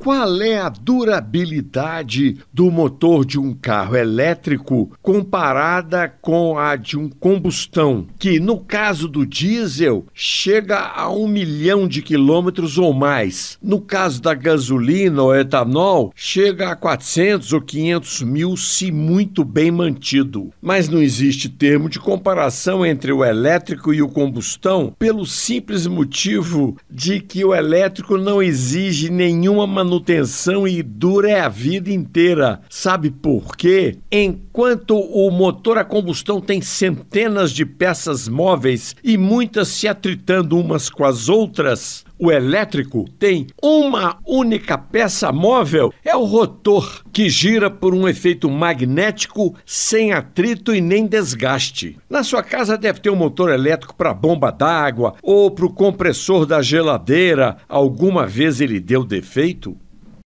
Qual é a durabilidade do motor de um carro elétrico comparada com a de um combustão, que no caso do diesel chega a um milhão de quilômetros ou mais? No caso da gasolina ou etanol, chega a 400 ou 500 mil se muito bem mantido. Mas não existe termo de comparação entre o elétrico e o combustão pelo simples motivo de que o elétrico não exige nenhuma manutenção manutenção e dura é a vida inteira. Sabe por quê? Enquanto o motor a combustão tem centenas de peças móveis e muitas se atritando umas com as outras, o elétrico tem uma única peça móvel, é o rotor, que gira por um efeito magnético sem atrito e nem desgaste. Na sua casa deve ter um motor elétrico para bomba d'água ou para o compressor da geladeira. Alguma vez ele deu defeito?